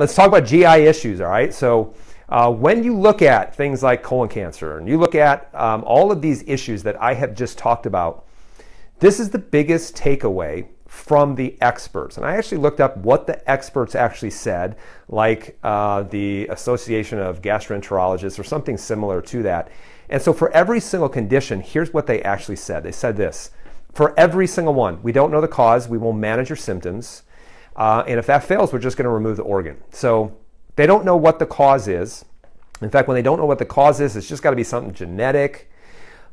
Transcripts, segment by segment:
let's talk about GI issues, all right? So uh, when you look at things like colon cancer and you look at um, all of these issues that I have just talked about, this is the biggest takeaway from the experts. And I actually looked up what the experts actually said, like uh, the Association of Gastroenterologists or something similar to that. And so for every single condition, here's what they actually said. They said this, for every single one, we don't know the cause, we will manage your symptoms. Uh, and if that fails, we're just going to remove the organ. So they don't know what the cause is. In fact, when they don't know what the cause is, it's just got to be something genetic.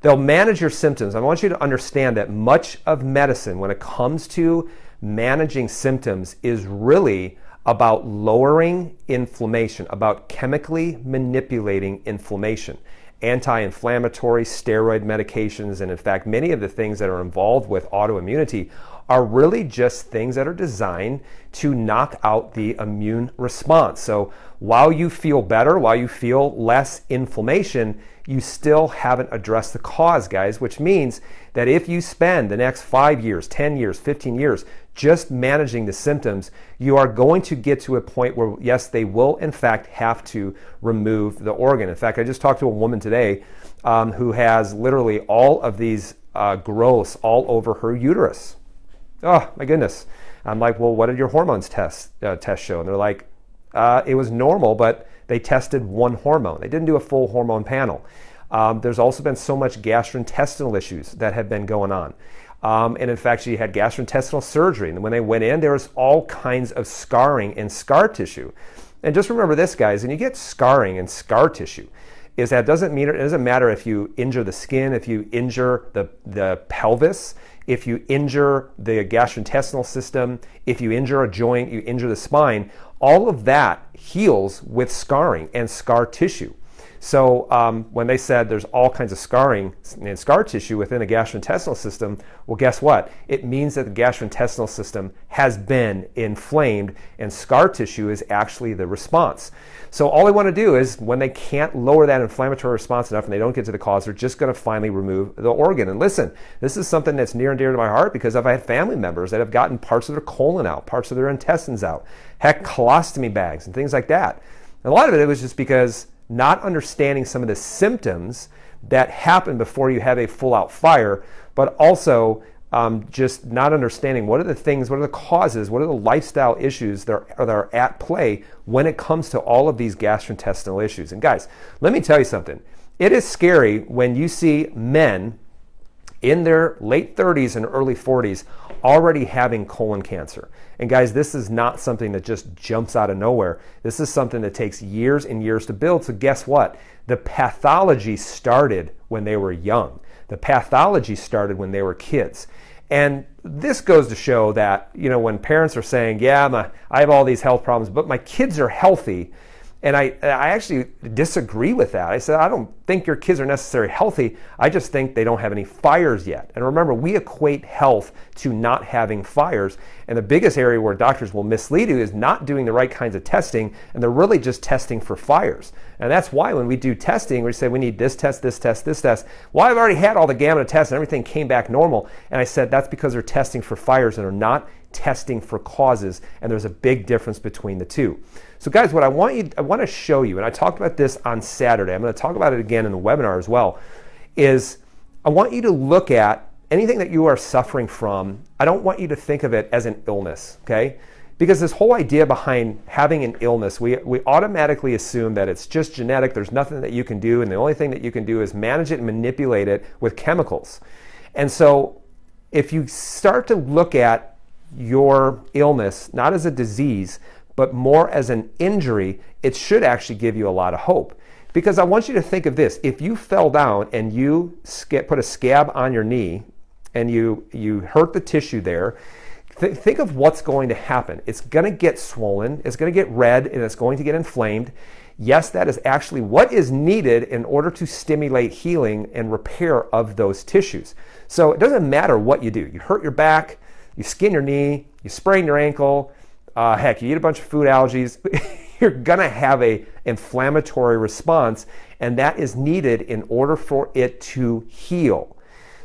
They'll manage your symptoms. I want you to understand that much of medicine, when it comes to managing symptoms, is really about lowering inflammation, about chemically manipulating inflammation. Anti inflammatory steroid medications, and in fact, many of the things that are involved with autoimmunity are really just things that are designed to knock out the immune response. So while you feel better, while you feel less inflammation, you still haven't addressed the cause, guys, which means that if you spend the next five years, 10 years, 15 years just managing the symptoms, you are going to get to a point where, yes, they will in fact have to remove the organ. In fact, I just talked to a woman today um, who has literally all of these uh, growths all over her uterus oh my goodness. I'm like, well, what did your hormones test uh, test show? And they're like, uh, it was normal, but they tested one hormone. They didn't do a full hormone panel. Um, there's also been so much gastrointestinal issues that have been going on. Um, and in fact, she had gastrointestinal surgery. And when they went in, there was all kinds of scarring and scar tissue. And just remember this, guys, when you get scarring and scar tissue, is that doesn't mean it doesn't matter if you injure the skin, if you injure the, the pelvis, if you injure the gastrointestinal system, if you injure a joint, you injure the spine, all of that heals with scarring and scar tissue. So um, when they said there's all kinds of scarring and scar tissue within the gastrointestinal system, well, guess what? It means that the gastrointestinal system has been inflamed and scar tissue is actually the response. So all they want to do is when they can't lower that inflammatory response enough and they don't get to the cause, they're just going to finally remove the organ. And listen, this is something that's near and dear to my heart because I've had family members that have gotten parts of their colon out, parts of their intestines out, heck, colostomy bags and things like that. And a lot of it was just because not understanding some of the symptoms that happen before you have a full out fire, but also um, just not understanding what are the things, what are the causes, what are the lifestyle issues that are, that are at play when it comes to all of these gastrointestinal issues. And guys, let me tell you something. It is scary when you see men in their late 30s and early 40s already having colon cancer. And guys, this is not something that just jumps out of nowhere. This is something that takes years and years to build. So, guess what? The pathology started when they were young. The pathology started when they were kids. And this goes to show that, you know, when parents are saying, yeah, my, I have all these health problems, but my kids are healthy, and I, I actually disagree with that. I said, I don't think your kids are necessarily healthy. I just think they don't have any fires yet. And remember, we equate health to not having fires. And the biggest area where doctors will mislead you is not doing the right kinds of testing. And they're really just testing for fires. And that's why when we do testing, we say we need this test, this test, this test. Well, I've already had all the gamma tests and everything came back normal. And I said, that's because they're testing for fires and are not testing for causes. And there's a big difference between the two. So guys, what I want you, I want to show you, and I talked about this on Saturday, I'm going to talk about it again in the webinar as well, is I want you to look at anything that you are suffering from. I don't want you to think of it as an illness, okay? Because this whole idea behind having an illness, we, we automatically assume that it's just genetic, there's nothing that you can do, and the only thing that you can do is manage it and manipulate it with chemicals. And so if you start to look at your illness not as a disease, but more as an injury, it should actually give you a lot of hope. Because I want you to think of this if you fell down and you put a scab on your knee and you, you hurt the tissue there, th think of what's going to happen. It's going to get swollen, it's going to get red, and it's going to get inflamed. Yes, that is actually what is needed in order to stimulate healing and repair of those tissues. So it doesn't matter what you do. You hurt your back, you skin your knee, you sprain your ankle, uh, heck, you eat a bunch of food allergies, you're gonna have a inflammatory response, and that is needed in order for it to heal.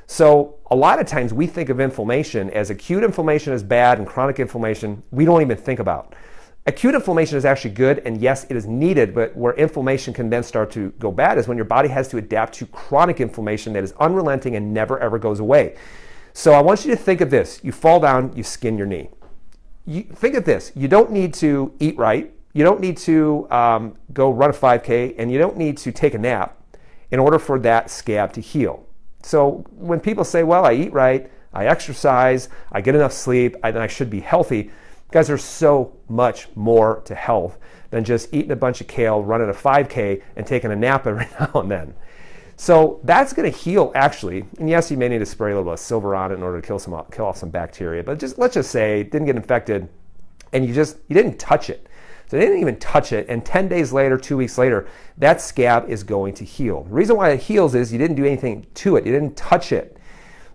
So a lot of times we think of inflammation as acute inflammation is bad and chronic inflammation we don't even think about. Acute inflammation is actually good, and yes, it is needed, but where inflammation can then start to go bad is when your body has to adapt to chronic inflammation that is unrelenting and never ever goes away. So I want you to think of this you fall down, you skin your knee you, think of this you don't need to eat right, you don't need to um, go run a 5K, and you don't need to take a nap in order for that scab to heal. So when people say, well, I eat right, I exercise, I get enough sleep, I, then I should be healthy, guys, there's so much more to health than just eating a bunch of kale, running a 5K, and taking a nap every now and then. So that's going to heal actually. And yes, you may need to spray a little bit of silver on it in order to kill some uh, kill off some bacteria. But just let's just say it didn't get infected, and you just you didn't touch it. So they didn't even touch it. And 10 days later, two weeks later, that scab is going to heal. The reason why it heals is you didn't do anything to it, you didn't touch it.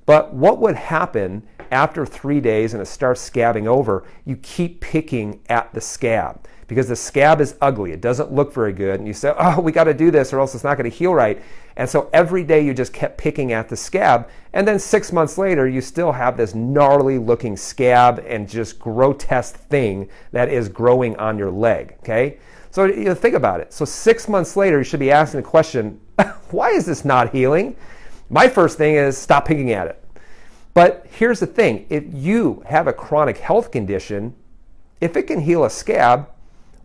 But what would happen after three days and it starts scabbing over, you keep picking at the scab because the scab is ugly. It doesn't look very good. And you say, oh, we got to do this or else it's not going to heal right. And so every day you just kept picking at the scab. And then six months later, you still have this gnarly looking scab and just grotesque thing that is growing on your leg. Okay? So you know, think about it. So six months later, you should be asking the question, why is this not healing? My first thing is stop picking at it. But here's the thing if you have a chronic health condition, if it can heal a scab,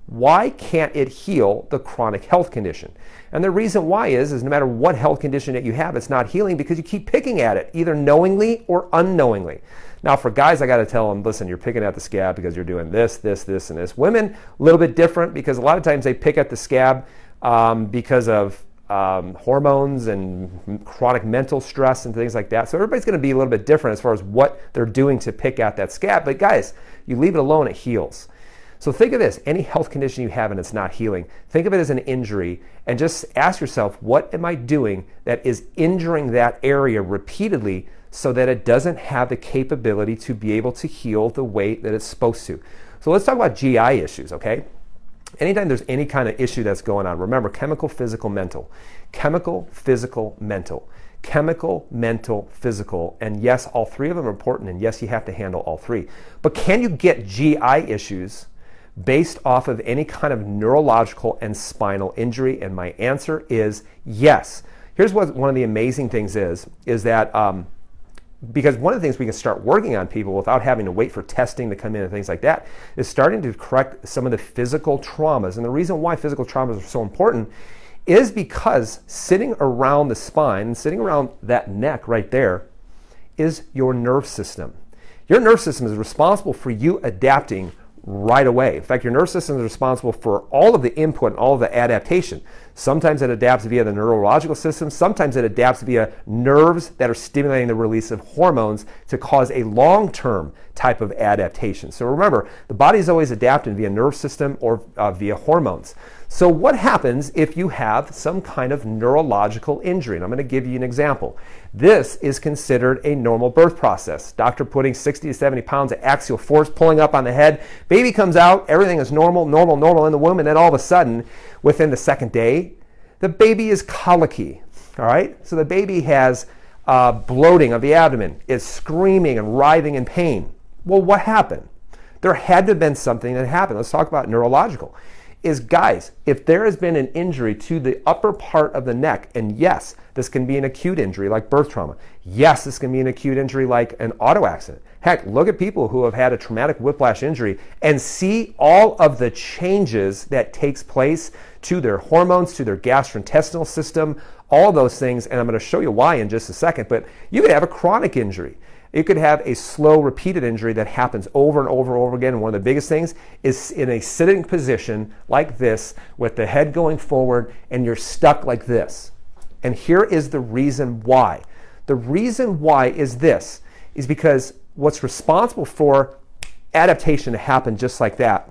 why can't it heal the chronic health condition? And the reason why is, is no matter what health condition that you have, it's not healing because you keep picking at it, either knowingly or unknowingly. Now, for guys, I got to tell them, listen, you're picking at the scab because you're doing this, this, this, and this. Women, a little bit different because a lot of times they pick at the scab um, because of um, hormones and chronic mental stress and things like that. So everybody's going to be a little bit different as far as what they're doing to pick out that scab. But guys, you leave it alone, it heals. So think of this, any health condition you have and it's not healing, think of it as an injury and just ask yourself, what am I doing that is injuring that area repeatedly so that it doesn't have the capability to be able to heal the way that it's supposed to? So let's talk about GI issues, okay? anytime there's any kind of issue that's going on, remember chemical, physical, mental. Chemical, physical, mental. Chemical, mental, physical. And yes, all three of them are important, and yes, you have to handle all three. But can you get GI issues based off of any kind of neurological and spinal injury? And my answer is yes. Here's what one of the amazing things is, is that um, because one of the things we can start working on people without having to wait for testing to come in and things like that is starting to correct some of the physical traumas. And the reason why physical traumas are so important is because sitting around the spine and sitting around that neck right there is your nerve system. Your nerve system is responsible for you adapting right away. In fact, your nerve system is responsible for all of the input and all of the adaptation. Sometimes it adapts via the neurological system. Sometimes it adapts via nerves that are stimulating the release of hormones to cause a long term type of adaptation. So remember, the body is always adapting via nerve system or uh, via hormones. So what happens if you have some kind of neurological injury? And I'm going to give you an example. This is considered a normal birth process. Doctor putting 60 to 70 pounds of axial force, pulling up on the head. Baby comes out, everything is normal, normal, normal in the womb, and then all of a sudden, within the second day, the baby is colicky. All right, so the baby has uh, bloating of the abdomen, is screaming and writhing in pain. Well, what happened? There had to have been something that happened. Let's talk about neurological is guys, if there has been an injury to the upper part of the neck, and yes, this can be an acute injury like birth trauma. Yes, this can be an acute injury like an auto accident. Heck, look at people who have had a traumatic whiplash injury and see all of the changes that takes place to their hormones, to their gastrointestinal system, all those things, and I'm going to show you why in just a second, but you could have a chronic injury. It could have a slow, repeated injury that happens over and over and over again. And one of the biggest things is in a sitting position like this, with the head going forward, and you're stuck like this. And here is the reason why. The reason why is this, is because what's responsible for adaptation to happen just like that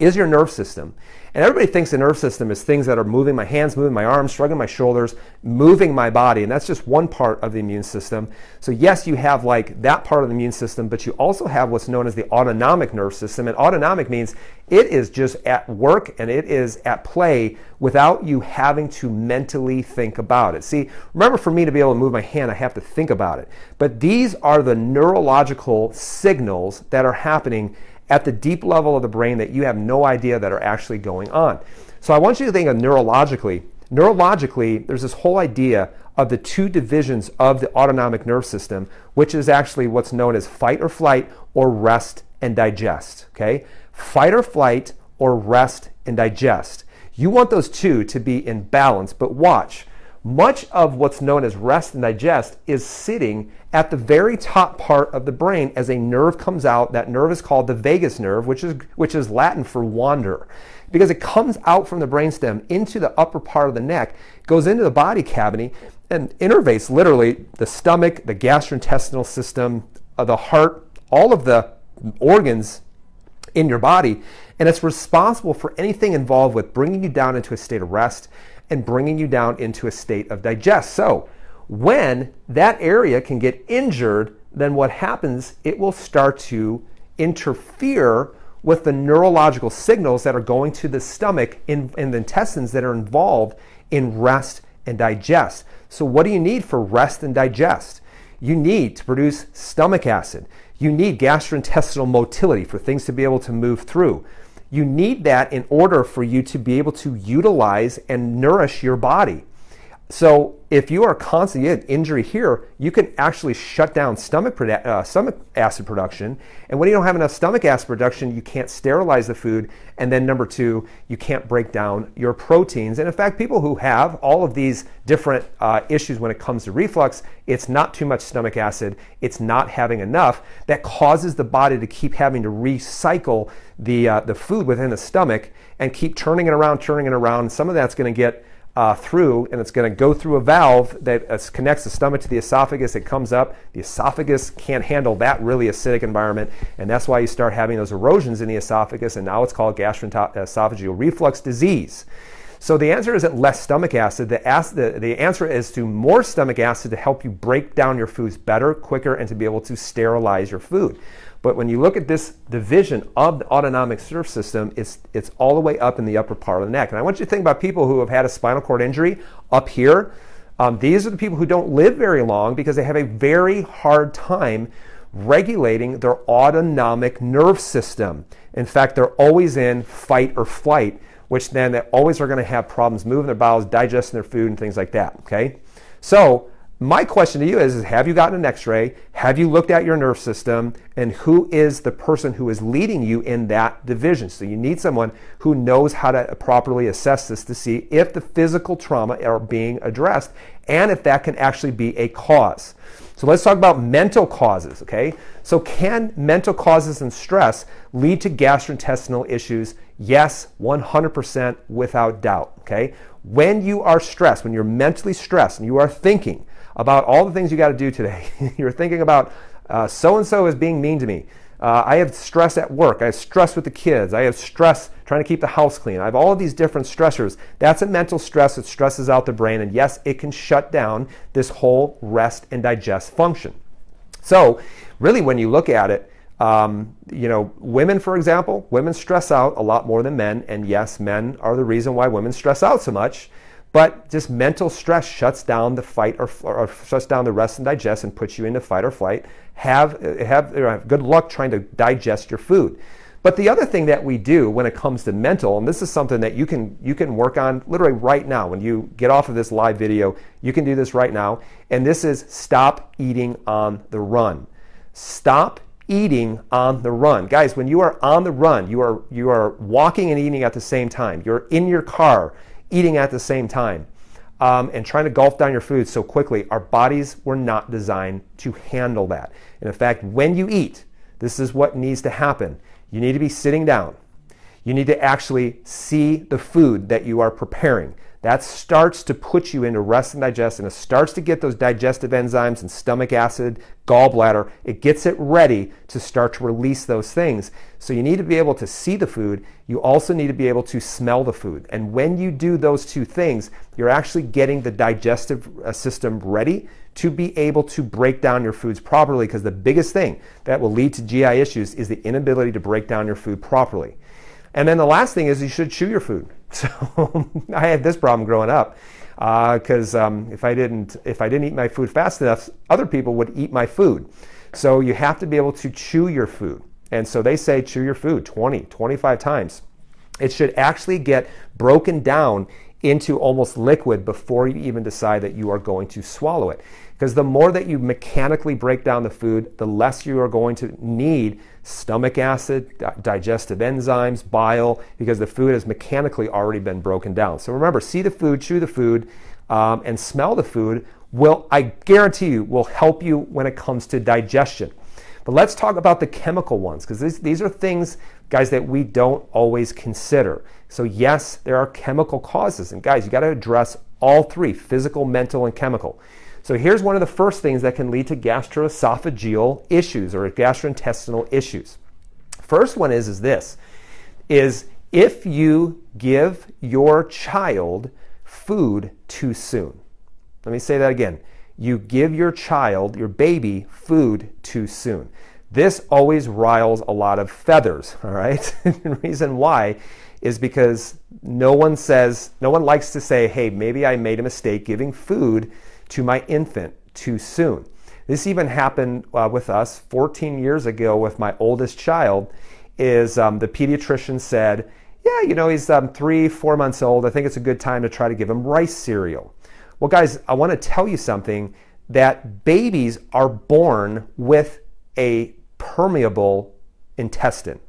is your nerve system. And everybody thinks the nerve system is things that are moving my hands, moving my arms, shrugging my shoulders, moving my body. And that's just one part of the immune system. So, yes, you have like that part of the immune system, but you also have what's known as the autonomic nerve system. And autonomic means it is just at work and it is at play without you having to mentally think about it. See, remember for me to be able to move my hand, I have to think about it. But these are the neurological signals that are happening at the deep level of the brain that you have no idea that are actually going on. So I want you to think of neurologically. Neurologically, there's this whole idea of the two divisions of the autonomic nerve system, which is actually what's known as fight or flight or rest and digest, okay? Fight or flight or rest and digest. You want those two to be in balance, but watch. Much of what's known as rest and digest is sitting at the very top part of the brain as a nerve comes out. That nerve is called the vagus nerve, which is, which is Latin for wander. Because it comes out from the brainstem into the upper part of the neck, goes into the body cavity, and innervates literally the stomach, the gastrointestinal system, uh, the heart, all of the organs in your body. And it's responsible for anything involved with bringing you down into a state of rest and bringing you down into a state of digest. So, when that area can get injured, then what happens, it will start to interfere with the neurological signals that are going to the stomach and, the intestines that are involved in rest and digest. So, what do you need for rest and digest? You need to produce stomach acid. You need gastrointestinal motility for things to be able to move through. You need that in order for you to be able to utilize and nourish your body. So if you are constantly in injury here, you can actually shut down stomach, uh, stomach acid production. And when you don't have enough stomach acid production, you can't sterilize the food. And then number two, you can't break down your proteins. And in fact, people who have all of these different uh, issues when it comes to reflux, it's not too much stomach acid, it's not having enough that causes the body to keep having to recycle the, uh, the food within the stomach and keep turning it around, turning it around. Some of that's gonna get uh, through, and it's going to go through a valve that uh, connects the stomach to the esophagus. It comes up. The esophagus can't handle that really acidic environment, and that's why you start having those erosions in the esophagus, and now it's called gastroesophageal reflux disease. So the answer isn't less stomach acid. The, acid the, the, answer is to more stomach acid to help you break down your foods better, quicker, and to be able to sterilize your food. But when you look at this division of the autonomic nerve system, it's, it's all the way up in the upper part of the neck. And I want you to think about people who have had a spinal cord injury up here. Um, these are the people who don't live very long because they have a very hard time regulating their autonomic nerve system. In fact, they're always in fight or flight, which then they always are going to have problems moving their bowels, digesting their food, and things like that. Okay? So my question to you is, is have you gotten an x ray? Have you looked at your nerve system? And who is the person who is leading you in that division? So you need someone who knows how to properly assess this to see if the physical trauma are being addressed and if that can actually be a cause. So let's talk about mental causes, okay? So can mental causes and stress lead to gastrointestinal issues? Yes, 100% without doubt, okay? When you are stressed, when you're mentally stressed and you are thinking, about all the things you got to do today. You're thinking about so and so is being mean to me. Uh, I have stress at work. I have stress with the kids. I have stress trying to keep the house clean. I have all of these different stressors. That's a mental stress that stresses out the brain. And yes, it can shut down this whole rest and digest function. So, really, when you look at it, um, you know, women, for example, women stress out a lot more than men. And yes, men are the reason why women stress out so much. But just mental stress shuts down the fight or, or, shuts down the rest and digest and puts you into fight or flight. Have, have, have good luck trying to digest your food. But the other thing that we do when it comes to mental, and this is something that you can you can work on literally right now. When you get off of this live video, you can do this right now. And this is stop eating on the run. Stop eating on the run. Guys, when you are on the run, you are you are walking and eating at the same time. You're in your car eating at the same time, um, and trying to gulp down your food so quickly. Our bodies were not designed to handle that. And in fact, when you eat, this is what needs to happen. You need to be sitting down. You need to actually see the food that you are preparing that starts to put you into rest and digest, and it starts to get those digestive enzymes and stomach acid, gallbladder. It gets it ready to start to release those things. So you need to be able to see the food. You also need to be able to smell the food. And when you do those two things, you're actually getting the digestive uh, system ready to be able to break down your foods properly because the biggest thing that will lead to GI issues is the inability to break down your food properly. And then the last thing is you should chew your food. So I had this problem growing up because uh, um, if I didn't if I didn't eat my food fast enough, other people would eat my food. So you have to be able to chew your food. And so they say chew your food 20, 25 times. It should actually get broken down into almost liquid before you even decide that you are going to swallow it. Because the more that you mechanically break down the food, the less you are going to need stomach acid, digestive enzymes, bile, because the food has mechanically already been broken down. So remember, see the food, chew the food, um, and smell the food will, I guarantee you, will help you when it comes to digestion. But let's talk about the chemical ones, because these, these are things, guys, that we don't always consider. So, yes, there are chemical causes. And, guys, you got to address all three physical, mental, and chemical. So here's one of the first things that can lead to gastroesophageal issues or gastrointestinal issues. First one is is this is if you give your child food too soon. Let me say that again. You give your child, your baby, food too soon. This always riles a lot of feathers, all right? the reason why is because no one says, no one likes to say, hey, maybe I made a mistake giving food to my infant too soon. This even happened uh, with us 14 years ago with my oldest child. Is um, the pediatrician said, yeah, you know, he's um, three, four months old. I think it's a good time to try to give him rice cereal. Well, guys, I want to tell you something that babies are born with a permeable intestine.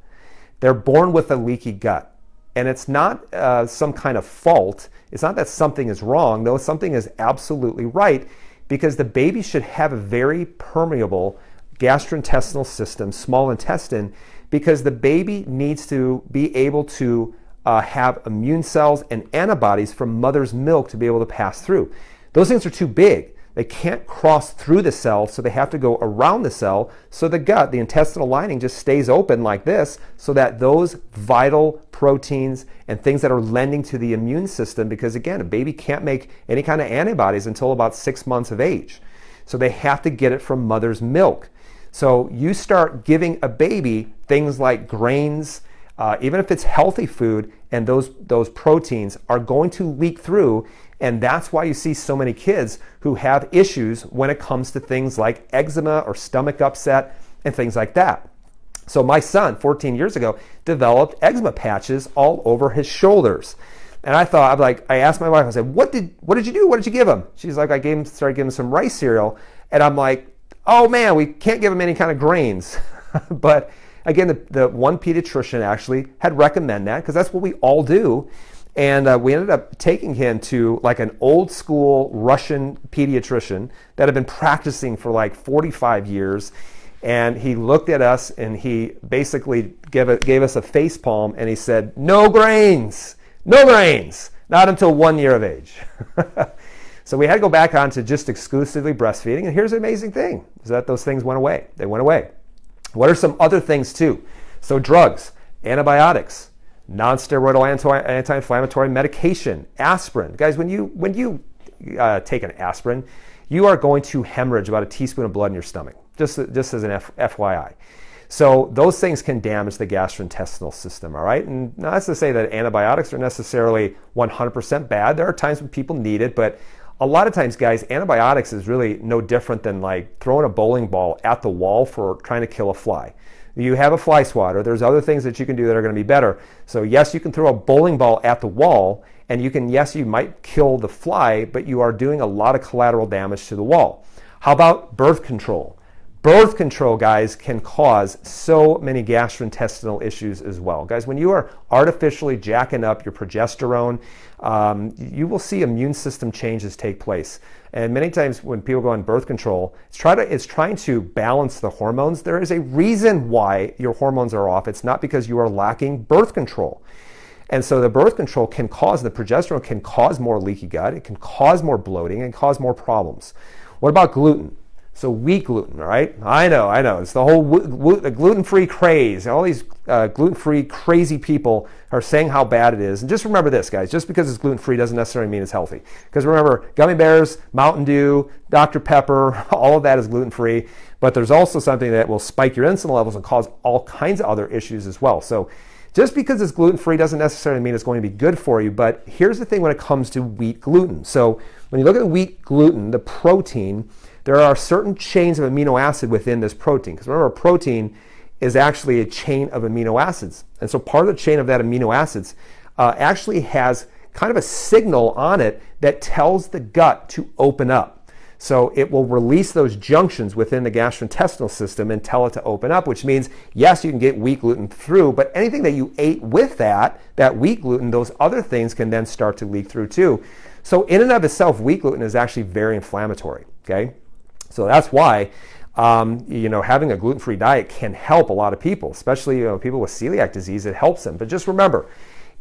They're born with a leaky gut. And it's not uh, some kind of fault. It's not that something is wrong, though something is absolutely right because the baby should have a very permeable gastrointestinal system, small intestine, because the baby needs to be able to uh, have immune cells and antibodies from mother's milk to be able to pass through. Those things are too big. They can't cross through the cell, so they have to go around the cell. So the gut, the intestinal lining, just stays open like this so that those vital proteins and things that are lending to the immune system, because again, a baby can't make any kind of antibodies until about six months of age. So they have to get it from mother's milk. So you start giving a baby things like grains, uh, even if it's healthy food, and those, those proteins are going to leak through and that's why you see so many kids who have issues when it comes to things like eczema or stomach upset and things like that. So, my son, 14 years ago, developed eczema patches all over his shoulders. And I thought, I'm like, I asked my wife, I said, what did, what did you do? What did you give him? She's like, I gave him, started giving him some rice cereal. And I'm like, oh man, we can't give him any kind of grains. but again, the, the one pediatrician actually had recommended that because that's what we all do. And uh, we ended up taking him to like an old school Russian pediatrician that had been practicing for like 45 years. And he looked at us and he basically gave, a, gave us a face palm and he said, No grains, no grains, not until one year of age. so we had to go back on to just exclusively breastfeeding. And here's the amazing thing is that those things went away. They went away. What are some other things too? So drugs, antibiotics, nonsteroidal anti inflammatory medication, aspirin. Guys, when you, when you uh, take an aspirin, you are going to hemorrhage about a teaspoon of blood in your stomach, just, just as an F, FYI. So those things can damage the gastrointestinal system, all right? And that's to say that antibiotics are necessarily 100% bad. There are times when people need it, but a lot of times, guys, antibiotics is really no different than like throwing a bowling ball at the wall for trying to kill a fly. You have a fly swatter. There's other things that you can do that are going to be better. So yes, you can throw a bowling ball at the wall, and you can yes, you might kill the fly, but you are doing a lot of collateral damage to the wall. How about birth control? Birth control, guys, can cause so many gastrointestinal issues as well. Guys, when you are artificially jacking up your progesterone, um, you will see immune system changes take place. And many times when people go on birth control, it's, try to, it's trying to balance the hormones. There is a reason why your hormones are off. It's not because you are lacking birth control. And so the birth control can cause, the progesterone can cause more leaky gut, it can cause more bloating, and cause more problems. What about gluten? So wheat gluten, right? I know, I know. It's the whole gluten-free craze. All these uh, gluten-free crazy people are saying how bad it is. And just remember this, guys. Just because it's gluten-free doesn't necessarily mean it's healthy. Because remember, gummy bears, Mountain Dew, Dr. Pepper, all of that is gluten-free. But there's also something that will spike your insulin levels and cause all kinds of other issues as well. So just because it's gluten-free doesn't necessarily mean it's going to be good for you, but here's the thing when it comes to wheat gluten. So when you look at wheat gluten, the protein, there are certain chains of amino acid within this protein. Because remember, a protein is actually a chain of amino acids. And so part of the chain of that amino acids uh, actually has kind of a signal on it that tells the gut to open up. So it will release those junctions within the gastrointestinal system and tell it to open up, which means, yes, you can get wheat gluten through, but anything that you ate with that, that wheat gluten, those other things can then start to leak through too. So in and of itself, wheat gluten is actually very inflammatory, okay? So that's why, um, you know, having a gluten-free diet can help a lot of people, especially you know, people with celiac disease. It helps them. But just remember,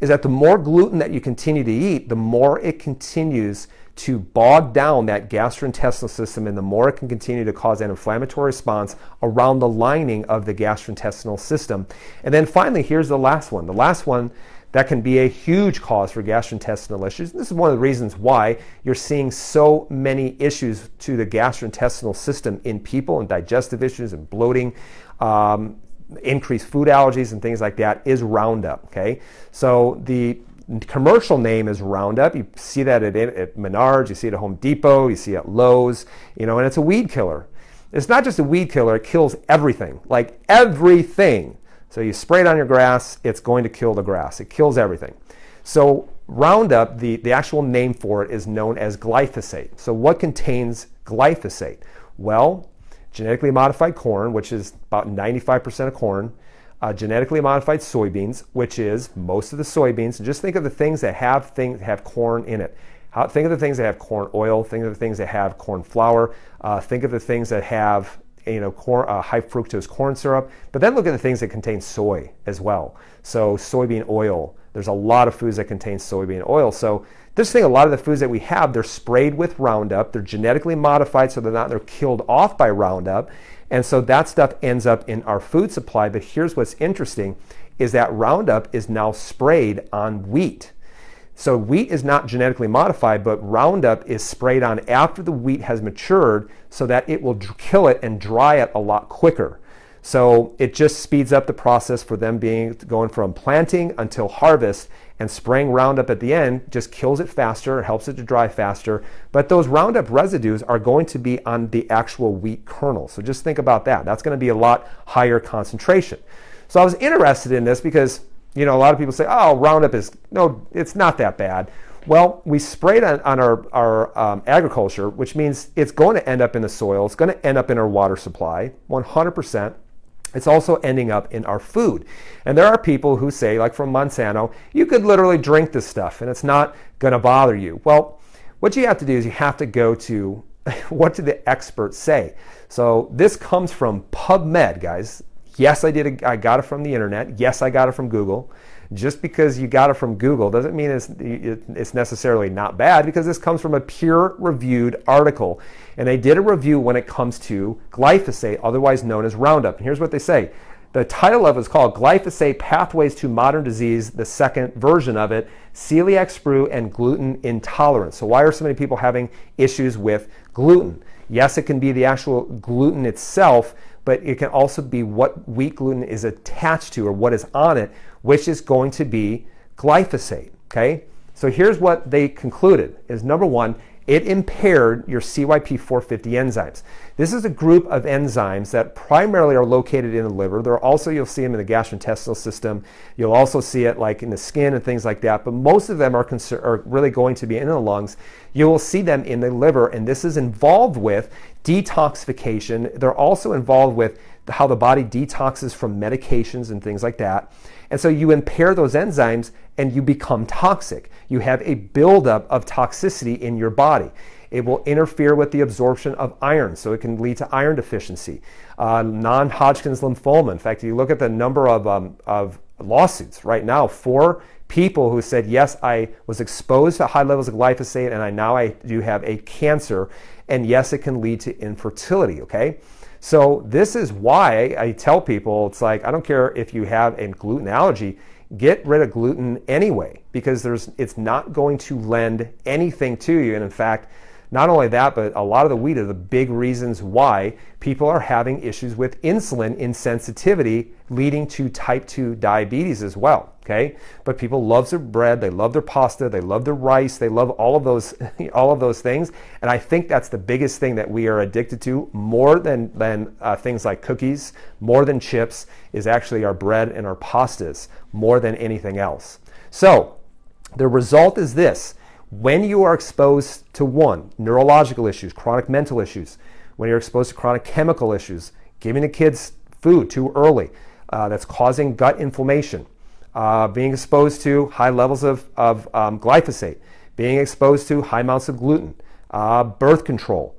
is that the more gluten that you continue to eat, the more it continues to bog down that gastrointestinal system, and the more it can continue to cause an inflammatory response around the lining of the gastrointestinal system. And then finally, here's the last one. The last one that can be a huge cause for gastrointestinal issues. This is one of the reasons why you're seeing so many issues to the gastrointestinal system in people and digestive issues and bloating. Um, increased food allergies and things like that is Roundup. Okay, so the commercial name is Roundup. You see that at, at Menards, you see it at Home Depot, you see it at Lowe's, you know, and it's a weed killer. It's not just a weed killer; it kills everything, like everything. So you spray it on your grass, it's going to kill the grass. It kills everything. So Roundup, the, the actual name for it is known as glyphosate. So what contains glyphosate? Well, genetically modified corn, which is about 95% of corn, uh, genetically modified soybeans, which is most of the soybeans. And Just think of the things that have things have corn in it. How, think of the things that have corn oil. Think of the things that have corn flour. Uh, think of the things that have you know, corn, uh, high fructose corn syrup, but then look at the things that contain soy as well. So soybean oil, there's a lot of foods that contain soybean oil. So this thing, a lot of the foods that we have, they're sprayed with Roundup. They're genetically modified so they're not, they're killed off by Roundup. And so that stuff ends up in our food supply. But here's what's interesting is that Roundup is now sprayed on wheat. So wheat is not genetically modified, but Roundup is sprayed on after the wheat has matured so that it will kill it and dry it a lot quicker. So it just speeds up the process for them being going from planting until harvest and spraying Roundup at the end just kills it faster, helps it to dry faster. But those Roundup residues are going to be on the actual wheat kernel. So just think about that. That's going to be a lot higher concentration. So I was interested in this because you know, a lot of people say, oh, Roundup is, no, it's not that bad. Well, we spray it on, on our, our um, agriculture, which means it's going to end up in the soil. It's going to end up in our water supply, 100%. It's also ending up in our food. And there are people who say, like from Monsanto, you could literally drink this stuff and it's not going to bother you. Well, what you have to do is you have to go to what do the experts say? So this comes from PubMed, guys. Yes, I did. A, I got it from the internet. Yes, I got it from Google. Just because you got it from Google doesn't mean it's, it's necessarily not bad because this comes from a peer reviewed article. And they did a review when it comes to glyphosate, otherwise known as Roundup. And here's what they say the title of it is called Glyphosate Pathways to Modern Disease, the second version of it, celiac sprue and gluten intolerance. So, why are so many people having issues with gluten? Yes, it can be the actual gluten itself, but it can also be what wheat gluten is attached to or what is on it, which is going to be glyphosate. Okay, so here's what they concluded is number one, it impaired your CYP450 enzymes. This is a group of enzymes that primarily are located in the liver. There are also, you'll see them in the gastrointestinal system. You'll also see it like in the skin and things like that, but most of them are, are really going to be in the lungs. You will see them in the liver, and this is involved with detoxification. They're also involved with how the body detoxes from medications and things like that. And so you impair those enzymes and you become toxic. You have a buildup of toxicity in your body. It will interfere with the absorption of iron, so it can lead to iron deficiency. Uh, non Hodgkin's lymphoma. In fact, if you look at the number of, um, of lawsuits right now, four people who said, Yes, I was exposed to high levels of glyphosate and I now I do have a cancer. And yes, it can lead to infertility, okay? So this is why I tell people it's like I don't care if you have a gluten allergy, get rid of gluten anyway because there's it's not going to lend anything to you and in fact not only that, but a lot of the wheat are the big reasons why people are having issues with insulin insensitivity, leading to type 2 diabetes as well. Okay, but people love their bread, they love their pasta, they love their rice, they love all of those, all of those things. And I think that's the biggest thing that we are addicted to, more than than uh, things like cookies, more than chips, is actually our bread and our pastas, more than anything else. So the result is this when you are exposed to one, neurological issues, chronic mental issues, when you're exposed to chronic chemical issues, giving the kids food too early uh, that's causing gut inflammation, uh, being exposed to high levels of, of um, glyphosate, being exposed to high amounts of gluten, uh, birth control.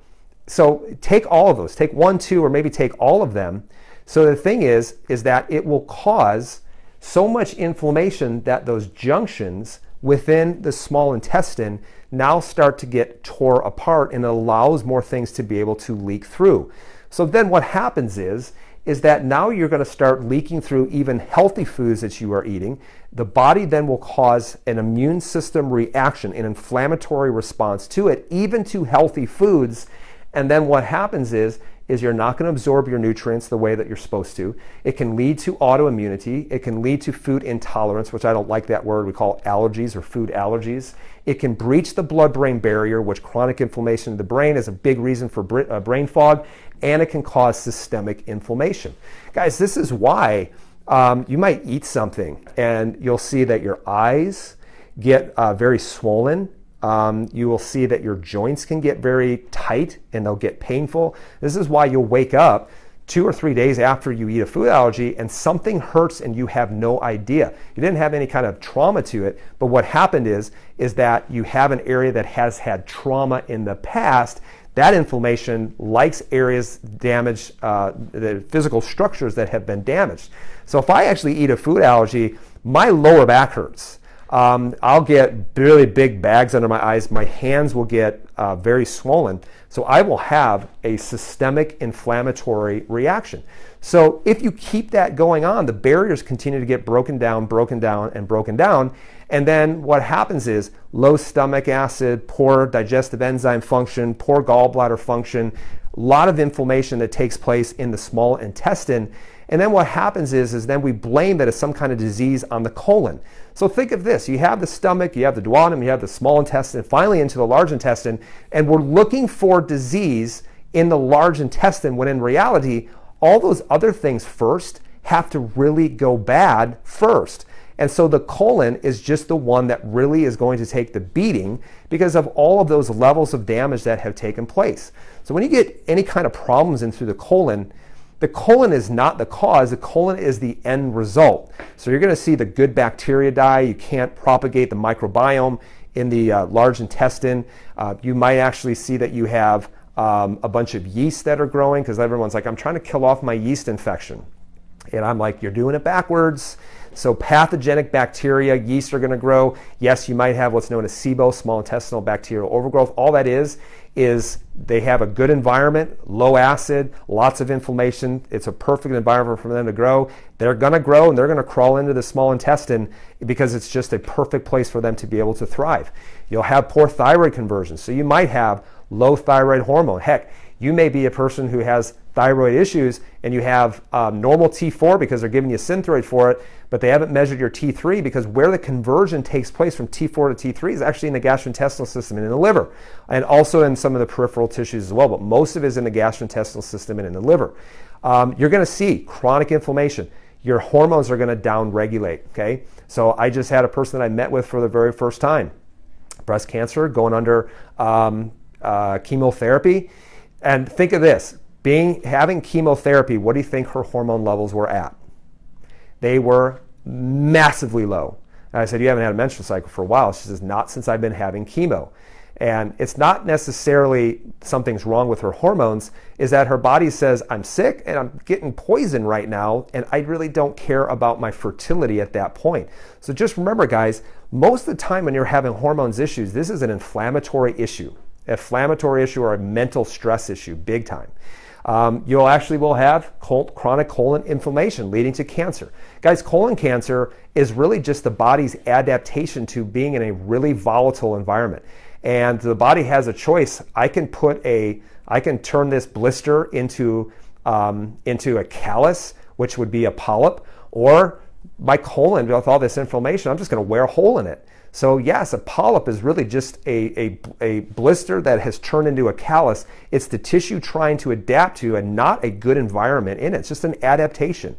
So take all of those, take one, two, or maybe take all of them. So the thing is, is that it will cause so much inflammation that those junctions within the small intestine now start to get tore apart and allows more things to be able to leak through. So then what happens is is that now you're going to start leaking through even healthy foods that you are eating. The body then will cause an immune system reaction, an inflammatory response to it, even to healthy foods. And then what happens is is you're not going to absorb your nutrients the way that you're supposed to. It can lead to autoimmunity. It can lead to food intolerance, which I don't like that word. We call allergies or food allergies. It can breach the blood brain barrier, which chronic inflammation of the brain is a big reason for uh, brain fog, and it can cause systemic inflammation. Guys, this is why um, you might eat something and you'll see that your eyes get uh, very swollen um, you will see that your joints can get very tight and they'll get painful. This is why you'll wake up two or three days after you eat a food allergy and something hurts and you have no idea. You didn't have any kind of trauma to it, but what happened is is that you have an area that has had trauma in the past. That inflammation likes areas damaged, uh, the physical structures that have been damaged. So if I actually eat a food allergy, my lower back hurts um, I'll get really big bags under my eyes. My hands will get uh, very swollen. So I will have a systemic inflammatory reaction. So if you keep that going on, the barriers continue to get broken down, broken down, and broken down. And then what happens is low stomach acid, poor digestive enzyme function, poor gallbladder function, a lot of inflammation that takes place in the small intestine. And then what happens is, is then we blame that as some kind of disease on the colon. So think of this you have the stomach, you have the duodenum, you have the small intestine, finally into the large intestine, and we're looking for disease in the large intestine when in reality, all those other things first have to really go bad first. And so the colon is just the one that really is going to take the beating because of all of those levels of damage that have taken place. So when you get any kind of problems in through the colon, the colon is not the cause, the colon is the end result. So you're going to see the good bacteria die. You can't propagate the microbiome in the uh, large intestine. Uh, you might actually see that you have um, a bunch of yeast that are growing because everyone's like, I'm trying to kill off my yeast infection. And I'm like, you're doing it backwards. So pathogenic bacteria, yeast are going to grow. Yes, you might have what's known as SIBO, small intestinal bacterial overgrowth. All that is is they have a good environment, low acid, lots of inflammation. It's a perfect environment for them to grow. They're going to grow and they're going to crawl into the small intestine because it's just a perfect place for them to be able to thrive. You'll have poor thyroid conversion. So you might have low thyroid hormone. Heck, you may be a person who has thyroid issues and you have um, normal T4 because they're giving you Synthroid for it, but they haven't measured your T3 because where the conversion takes place from T4 to T3 is actually in the gastrointestinal system and in the liver, and also in some of the peripheral tissues as well, but most of it is in the gastrointestinal system and in the liver. Um, you're gonna see chronic inflammation. Your hormones are gonna downregulate, okay? So I just had a person that I met with for the very first time, breast cancer, going under um, uh, chemotherapy. And think of this being having chemotherapy, what do you think her hormone levels were at? They were massively low. And I said, You haven't had a menstrual cycle for a while. She says, Not since I've been having chemo. And it's not necessarily something's wrong with her hormones, is that her body says, I'm sick and I'm getting poison right now, and I really don't care about my fertility at that point. So just remember, guys, most of the time when you're having hormones issues, this is an inflammatory issue inflammatory issue or a mental stress issue, big time um, you'll actually will have chronic colon inflammation leading to cancer. Guys, colon cancer is really just the body's adaptation to being in a really volatile environment. And the body has a choice. I can put a, I can turn this blister into, um, into a callus, which would be a polyp, or my colon with all this inflammation, I'm just going to wear a hole in it. So yes, a polyp is really just a, a, a, blister that has turned into a callus. It's the tissue trying to adapt to and not a good environment in it. It's just an adaptation.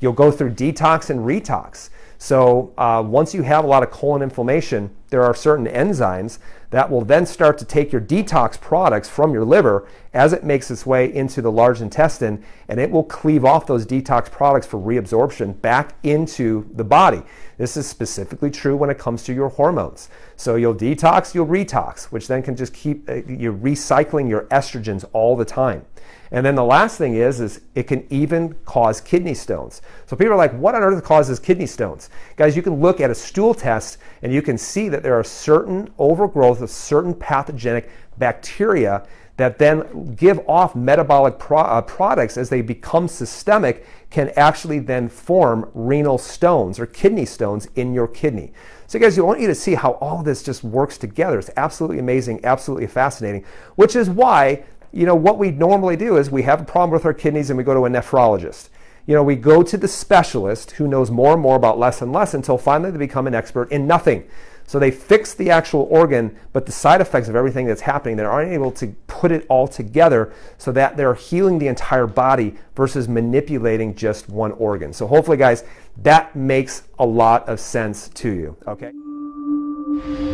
You'll go through detox and retox. So uh, once you have a lot of colon inflammation, there are certain enzymes that will then start to take your detox products from your liver as it makes its way into the large intestine and it will cleave off those detox products for reabsorption back into the body. This is specifically true when it comes to your hormones. So you'll detox, you'll retox, which then can just keep uh, you recycling your estrogens all the time. And then the last thing is, is it can even cause kidney stones. So people are like, what on earth causes kidney stones? Guys, you can look at a stool test and you can see that there are certain overgrowth of certain pathogenic bacteria that then give off metabolic pro uh, products as they become systemic can actually then form renal stones or kidney stones in your kidney. So guys, I want you to see how all this just works together. It's absolutely amazing, absolutely fascinating, which is why you know, what we normally do is we have a problem with our kidneys and we go to a nephrologist. You know, we go to the specialist who knows more and more about less and less until finally they become an expert in nothing. So they fix the actual organ, but the side effects of everything that's happening, they aren't able to put it all together so that they're healing the entire body versus manipulating just one organ. So hopefully, guys, that makes a lot of sense to you. Okay.